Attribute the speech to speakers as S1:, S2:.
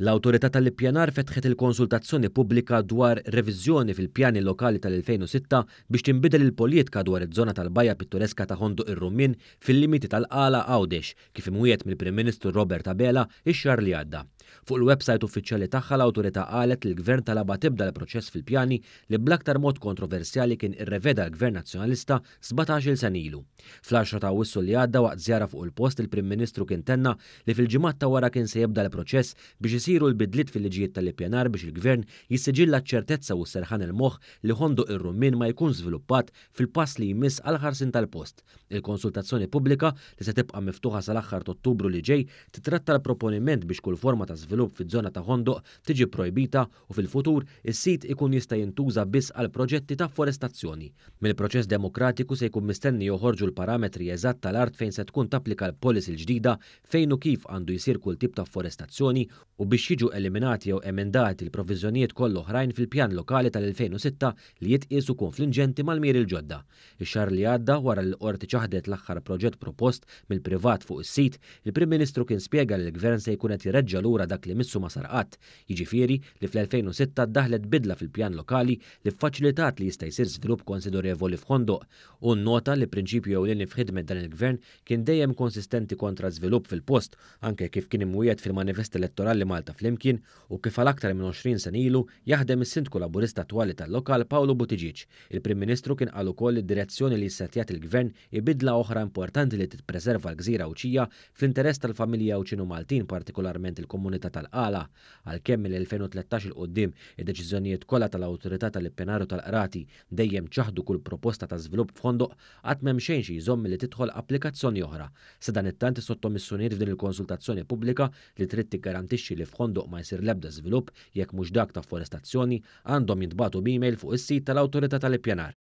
S1: L-autorità tal-ippjanar fetħet il-konsultazzjoni pubblika dwar reviżjoni fil-pjani lokali tal-2006 biex tinbidel il-politika dwar iż-żona tal-bajja pittoreska ta' Hondu ir-Rumin fil-limiti tal-qala Għawdex kif imwiet mill-Prim Ministru Robert Abela ix xar li għadda. Fuq il-website uffiċjali tagħha l-awtorità qalet li l-gvern talaba tibda l-proċess fil-pjani li bl-aktar mod kontroversjali kien irreveda l-gvern nazzjonalista 17-il sen ilu. Fl-10 ta' wissu li għadda waqt żjara fuq il-post il-Prim Ministru kien tenna li fil-ġimgħat ta' wara kien se jibda l-proċess biex isiru l bidlit fil-liġijiet tal-ippjanar biex il-gvern jissiġilla ċertezza u serħan il-moħħ li ħondu ir-rummin ma jkun żviluppat fil-pass li jmiss għal ħarsin tal-post. Il-konsultazzjoni pubblika li se tibqa' miftuħa sal-aħħar Ottubru li ġej titratta l-proponiment biex kull forma ta' żvilupp fiż-żona ta' Hondoq tiġi projbita u fil-futur is-sit ikun jista' jintuża biss għal proġetti ta' forestazzjoni. Mill-proċess demokratiku se jkun mistenni joħorġu l-parametri eżatt tal-art fejn se tkun tapplika l-policy l-ġdida fejn u kif għandu jsir kull tip ta' forestazzjoni u biex jiġu eliminati jew emendati l-proviżjonijiet koll oħrajn fil-pjan lokali tal-2006 li jitqiesu konflingenti mal-mir il-ġodda. Ix-xar li għadda wara l-qorti ċaħdet l-aħħar proġett propost mill-privat fuq is-sit, il-Prim Ministru kien spjega li l-Gvern se jkun qed jireġġa lura dak li missu ma sarqat, jiġifieri li fl-2006 daħlet bidla fil-pjan lokali li faċilitat li jista' jsir żvilupp konsiderevoli f'ħondoq u nota li prinċipju ewlieni f'ħidmet dan il-gvern kien dejjem konsistenti kontra żvilupp fil-post anke kif kien imwiet fil-manifest elettorali Malta flimkien u kif għal aktar minn 20 sen ilu jaħdem is-sindku laburista attwali tal-lokal Paolo Buttigieg. Il-Prim-Ministru kien qal ukoll id-direzzjoni li setjat il-gvern ibidla oħra importanti li titpreserva l-gżira uċija fl-interess tal-familja uċinu Maltin partikolarment il-komunità l-Awtorità tal-Qala għalkemm mill-2013 il qoddim id-deċiżjonijiet kollha tal-Awtorità tal-Ippenaru tal-Qrati dejjem ċaħdu kull proposta ta' żvilupp fondoq qatt m'hemm xejn xi jżomm li tidħol applikazzjoni oħra. Sa dan it-tant sottomissjoniet f'din il-konsultazzjoni pubblika li trid tiggarantixxi li fondoq ma jsir l-ebda żvilupp jekk mhux dak ta' forestazzjoni għandhom jintbagħtu b'email fuq is-sit tal-Awtorità tal-Ippjanar.